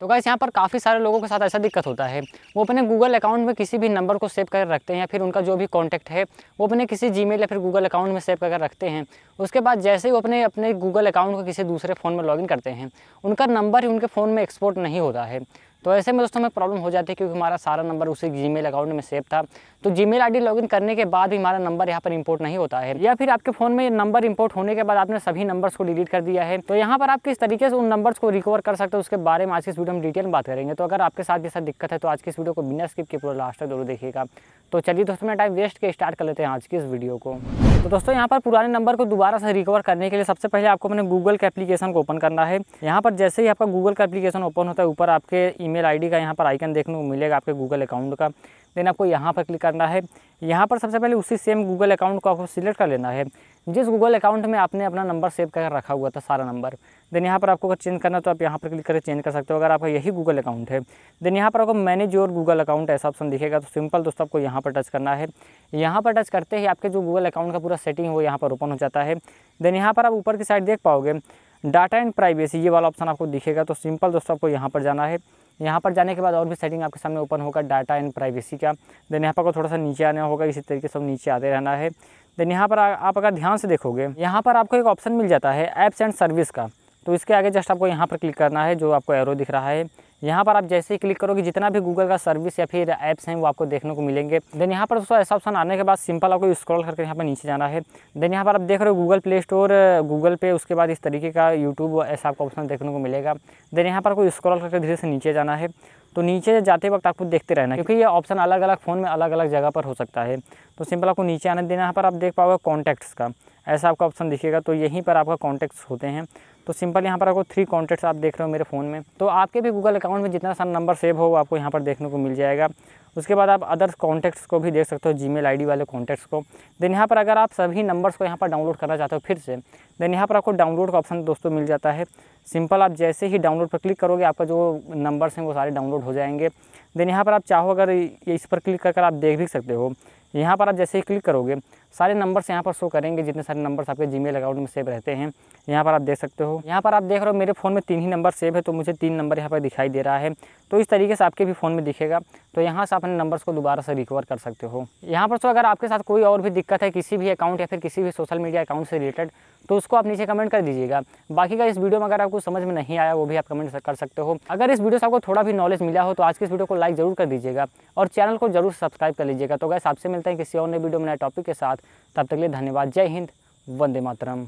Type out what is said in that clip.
तो गाइस यहाँ पर काफ़ी सारे लोगों के साथ ऐसा दिक्कत होता है वो अपने गूगल अकाउंट में किसी भी नंबर को सेव कर रखते हैं या फिर उनका जो भी कॉन्टैक्ट है वो अपने किसी जी या फिर गूगल अकाउंट में सेव कर रखते हैं उसके बाद जैसे ही वो अपने अपने गूगल अकाउंट को किसी दूसरे फ़ोन में लॉगिन करते हैं उनका नंबर ही उनके फ़ोन में एक्सपोर्ट नहीं होता है तो ऐसे में दोस्तों हमें प्रॉब्लम हो जाती है क्योंकि हमारा सारा नंबर उसी मेल अकाउंट में सेव था तो जीमेल आईडी लॉगिन करने के बाद भी हमारा नंबर यहाँ पर इम्पोर्ट नहीं होता है या फिर आपके फ़ोन में नंबर इम्पोर्ट होने के बाद आपने सभी नंबर्स को डिलीट कर दिया है तो यहाँ पर आप किस तरीके से उन नंबर्स को रिकवर कर सकते हो उसके बारे में आज की वीडियो में डिटेल में बात करेंगे तो अगर आपके साथ ये दिक्कत है तो आज की इस वीडियो को बिना स्किप के पूरा लास्ट तक जरूर देखिएगा तो चलिए दोस्तों मैं टाइम वेस्ट के स्टार्ट कर लेते हैं आज की इस वीडियो को तो दोस्तों यहाँ पर पुराने नंबर को दोबारा से रिकवर करने के लिए सबसे पहले आपको अपने गूगल के एप्लीकेशन को ओपन करना है यहाँ पर जैसे ही आपका गूगल का एप्लीकेशन ओपन होता है ऊपर आपके ईमेल आईडी का यहाँ पर आइकन देखने को मिलेगा आपके गूगल अकाउंट का देन आपको यहाँ पर क्लिक करना है यहाँ पर सबसे पहले उसी सेम गूगल अकाउंट को आपको सिलेक्ट कर लेना है जिस गूगल अकाउंट में आपने अपना नंबर सेव कर रखा हुआ था सारा नंबर देन यहाँ पर आपको अगर चेंज करना तो आप यहाँ पर क्लिक करके चेंज कर सकते हो अगर आपका यही गूगल अकाउंट है देन यहाँ पर आपको मैनेज योर गूगल अकाउंट ऐसा ऑप्शन दिखेगा तो सिंपल दोस्तों आपको यहाँ पर टच करना है यहाँ पर टच करते ही आपके जो गूगल अकाउंट का पूरा सेटिंग है वो यहाँ पर ओपन हो जाता है देन यहाँ पर आप ऊपर की साइड देख पाओगे डाटा एंड प्राइवेसी ये वाला ऑप्शन आपको दिखेगा तो सिंपल दोस्तों आपको यहाँ पर जाना है यहाँ पर जाने के बाद और भी सेटिंग आपके सामने ओपन होगा डाटा एंड प्राइवेसी का देन यहाँ पर को थोड़ा सा नीचे आना होगा इसी तरीके से नीचे आते रहना है देन यहाँ पर आप अगर ध्यान से देखोगे यहाँ पर आपको एक ऑप्शन मिल जाता है ऐप्स एंड सर्विस का तो इसके आगे जस्ट आपको यहाँ पर क्लिक करना है जो आपको एरो दिख रहा है यहाँ पर आप जैसे ही क्लिक करोगे जितना भी गूगल का सर्विस या फिर ऐप्स हैं वो आपको देखने को मिलेंगे देन यहाँ पर दोस्तों ऐसा ऑप्शन आने के बाद सिंपल आपको स्क्रॉल करके यहाँ पर नीचे जाना है देन यहाँ पर आप देख रहे हो गूगल प्ले स्टोर गूगल पे उसके बाद इस तरीके का यूट्यूब ऐसा आपको ऑप्शन देखने को मिलेगा देन यहाँ पर आपको स्क्रॉल करके धीरे से नीचे जाना है तो नीचे जाते वक्त आपको देखते रहना क्योंकि ये ऑप्शन अलग अलग फ़ोन में अलग अलग जगह पर हो सकता है तो सिंपल आपको नीचे आने देना यहाँ पर आप देख पाओगे कॉन्टैक्ट्स का ऐसा आपका ऑप्शन दिखेगा तो यहीं पर आपका कॉन्टैक्ट्स होते हैं तो सिंपल यहाँ पर आपको थ्री कॉन्टैक्ट्स आप देख रहे हो मेरे फ़ोन में तो आपके भी गूगल अकाउंट में जितना सारा नंबर सेव हो वो आपको यहाँ पर देखने को मिल जाएगा उसके बाद आप अदर्स कॉन्टैक्ट्स को भी देख सकते हो जीमेल आईडी वाले कॉन्टैक्ट्स को देन यहाँ पर अगर आप सभी नंबर्स को यहाँ पर डाउनलोड करना चाहते हो फिर से देन यहाँ पर आपको डाउनलोड का ऑप्शन दोस्तों मिल जाता है सिंपल आप जैसे ही डाउनलोड पर क्लिक करोगे आपका जो नंबर्स हैं वो सारे डाउनलोड हो जाएंगे देन यहाँ पर आप चाहो अगर इस पर क्लिक कर आप देख भी सकते हो यहाँ पर आप जैसे ही क्लिक करोगे सारे नंबर्स यहाँ पर शो करेंगे जितने सारे नंबर्स आपके जीमेल अकाउंट में सेव रहते हैं यहाँ पर आप देख सकते हो यहाँ पर आप देख रहे हो मेरे फ़ोन में तीन ही नंबर सेव है तो मुझे तीन नंबर यहाँ पर दिखाई दे रहा है तो इस तरीके से आपके भी फ़ोन में दिखेगा तो यहाँ से आप अपने नंबर्स को दोबारा से रिकवर कर सकते हो यहाँ पर तो अगर आपके साथ कोई और भी दिक्कत है किसी भी अकाउंट या फिर किसी भी सोशल मीडिया अकाउंट से रिलेटेड तो उसको आप नीचे कमेंट कर दीजिएगा बाकी का इस वीडियो में अगर आपको समझ में नहीं आया वो भी आप कमेंट कर सकते हो अगर इस वीडियो से आपको थोड़ा भी नॉलेज मिला हो तो आज की इस वीडियो को लाइक जरूर कर दीजिएगा और चैनल को जरूर सब्सक्राइब कर लीजिएगा तो गैस आपसे मिलते हैं किसी और नए वीडियो में नए टॉपिक के साथ तब तक लिए धन्यवाद जय हिंद वंदे मातरम